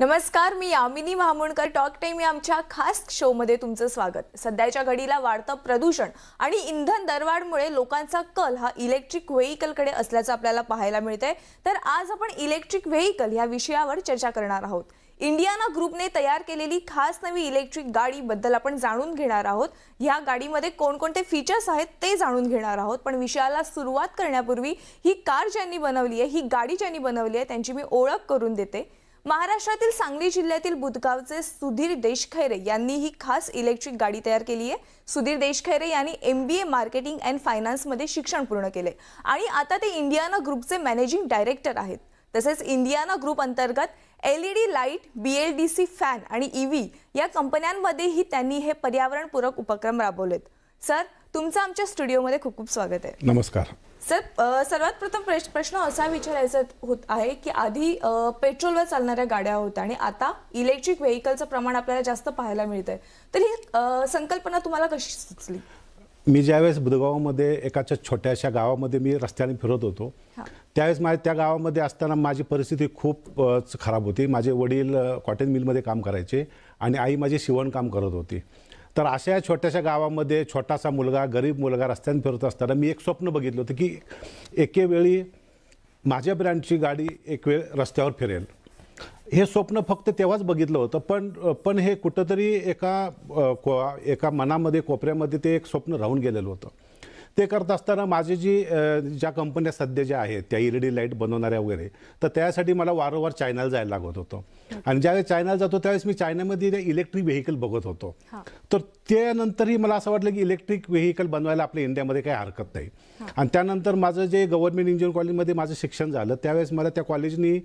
नमस्कार मी Yamini Mahamunkar talk time या आमच्या खास शोमध्ये तुमचं स्वागत सध्याच्या घडीला वाढतं प्रदूषण आणि इंधन दरवाढमुळे लोकांचा कल हा इलेक्ट्रिक व्हेकलकडे असल्याचं आपल्याला पाहायला मिळतंय तर आज आपण इलेक्ट्रिक व्हेकल या विषयावर चर्चा करणार आहोत इंडियाना ग्रुपने तयार केलेली खास नवी इलेक्ट्रिक गाडीबद्दल आपण जाणून घेणार आहोत ह्या गाडीमध्ये कोणकोणते फीचर्स आहेत ते जाणून घेणार आहोत पण विषयाला सुरुवात करण्यापूर्वी ही कार ज्यांनी बनवली आहे ही गाडी ज्यांनी बनवली आहे त्यांची मी ओळख करून देते महाराष्ट्रातील सांगली जिल्ह्यातील बुधगावचे सुधीर देशखैरे यांनी ही खास इलेक्ट्रिक गाडी तयार केली आहे सुधीर देशखैरे यांनी M B A marketing and फायनान्समध्ये शिक्षण पूर्ण केले आणि आता ते इंडियाना ग्रुपचे मॅनेजिंग डायरेक्टर आहेत तसेच इंडियाना ग्रुप अंतर्गत L E D light B L D C fan आणि ई व्ही या कंपन्यांमध्येही त्यांनी हे पर्यावरणपूरक उपक्रम राबवलेत सर तुमचं आमच्या स्टुडिओमध्ये खूप खूप स्वागत आहे नमस्कार सर सर्वात प्रथम प्रश्न असा विचारायचा होत आहे की आधी पेट्रोलवर चालणाऱ्या गाड्या होत्या आणि आता इलेक्ट्रिक व्हेकलचं प्रमाण आपल्याला जास्त पाहायला मिळतंय तर ही संकल्पना तुम्हाला कशी सुचली मी ज्यावेळेस बुधगावमध्ये एकाच्या छोट्याशा गावामध्ये मी रस्त्याने फिरत होतो त्यावेळेस माझ्या त्या गावामध्ये असताना माझी परिस्थिती खूप खराब होती माझे वडील कॉटन मिलमध्ये काम करायचे आणि आई माझी शिवणकाम करत होती तर अशा छोट्याशा गावामध्ये छोटासा मुलगा गरीब मुलगा रस्त्याने फिरत असताना मी एक स्वप्न बघितलं होतं की एकेवेळी माझ्या ब्रँडची गाडी एक वेळ रस्त्यावर फिरेल हे स्वप्न फक्त तेव्हाच बघितलं होतं पण पण हे कुठंतरी एका को एका मनामध्ये कोपऱ्यामध्ये ते एक स्वप्न राहून गेलेलं होतं ते करत असताना माझी जी ज्या कंपन्या सध्या ज्या आहेत त्या डी लाईट बनवणाऱ्या वगैरे तर त्यासाठी मला वारंवार चायनाला जायला लागत होतं आणि ज्यावेळेस चायनाला जातो त्यावेळेस मी चायनामध्ये इलेक्ट्रिक व्हेकल बघत होतो तर त्यानंतरही मला असं वाटलं की इलेक्ट्रिक व्हेकल बनवायला आपल्या इंडियामध्ये काही हरकत नाही आणि त्यानंतर माझं जे गव्हर्नमेंट इंजिनिअरिंग कॉलेजमध्ये माझं शिक्षण झालं त्यावेळेस मला त्या कॉलेजनी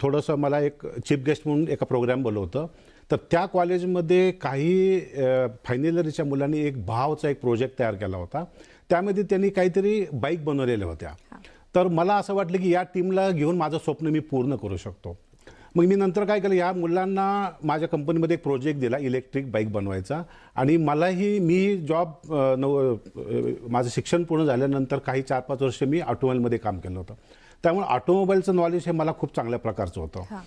थोडंसं मला एक चीफ गेस्ट म्हणून एका प्रोग्राम बोलवतं तर त्या कॉलेजमध्ये काही फायनल इयरच्या मुलांनी एक भावचा एक प्रोजेक्ट तयार केला होता त्यामध्ये त्यांनी काहीतरी बाईक बनवलेल्या होत्या तर मला असं वाटलं की या टीमला घेऊन माझं स्वप्न मी पूर्ण करू शकतो मग मी नंतर काय केलं या मुलांना माझ्या कंपनीमध्ये एक प्रोजेक्ट दिला इलेक्ट्रिक बाईक बनवायचा आणि मलाही मी जॉब नव माझं शिक्षण पूर्ण झाल्यानंतर काही चार पाच वर्ष मी ऑटोमोबाईलमध्ये काम केलं होतं त्यामुळे ऑटोमोबाईलचं नॉलेज हे मला खूप चांगल्या प्रकारचं होतं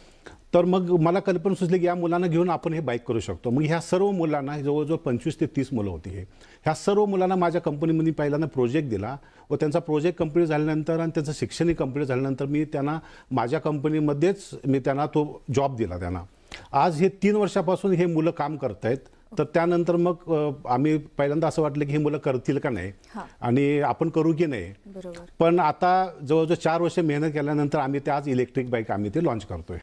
तर मग मला कल्पना सुचली की या मुलांना घेऊन आपण हे बाईक करू शकतो मग ह्या सर्व मुलांना जवळजवळ पंचवीस ते तीस मुलं होती हे ह्या सर्व मुलांना माझ्या कंपनीमध्ये पहिल्यांदा प्रोजेक्ट दिला व त्यांचा प्रोजेक्ट कंप्लीट झाल्यानंतर आणि त्यांचं शिक्षणही कंप्लीट झाल्यानंतर मी त्यांना माझ्या कंपनीमध्येच मी त्यांना तो जॉब दिला त्यांना आज हे तीन वर्षापासून हे मुलं काम करत आहेत तर त्यानंतर मग आम्ही पहिल्यांदा असं वाटलं की हे मुलं करतील का नाही आणि आपण करू की नाही पण आता जवळजवळ चार वर्ष मेहनत केल्यानंतर आम्ही ते आज इलेक्ट्रिक बाईक आम्ही ते लॉन्च करतोय